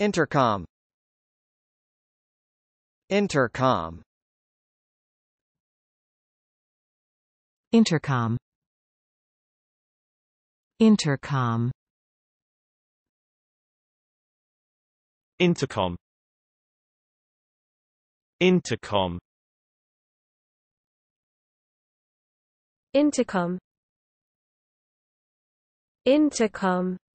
Intercom Intercom Intercom Intercom Intercom Intercom Intercom Intercom